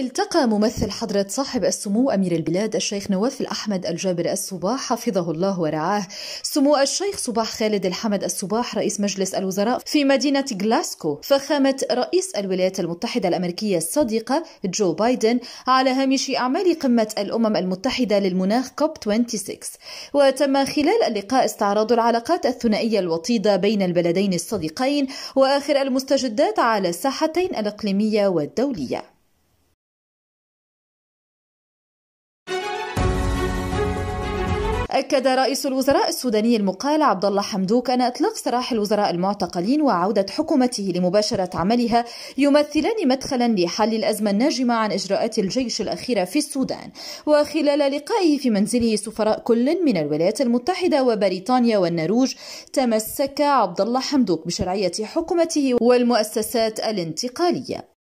التقى ممثل حضرة صاحب السمو أمير البلاد الشيخ نواف الأحمد الجابر الصباح حفظه الله ورعاه سمو الشيخ صباح خالد الحمد الصباح رئيس مجلس الوزراء في مدينة غلاسكو فخامة رئيس الولايات المتحدة الأمريكية الصديقة جو بايدن على هامش أعمال قمة الأمم المتحدة للمناخ كوب 26 وتم خلال اللقاء استعراض العلاقات الثنائية الوطيدة بين البلدين الصديقين وآخر المستجدات على الساحتين الإقليمية والدولية أكد رئيس الوزراء السوداني المقال عبد الله حمدوك أن إطلاق سراح الوزراء المعتقلين وعودة حكومته لمباشرة عملها يمثلان مدخلا لحل الأزمة الناجمة عن إجراءات الجيش الأخيرة في السودان وخلال لقائه في منزله سفراء كل من الولايات المتحدة وبريطانيا والنرويج تمسك عبد الله حمدوك بشرعية حكومته والمؤسسات الانتقالية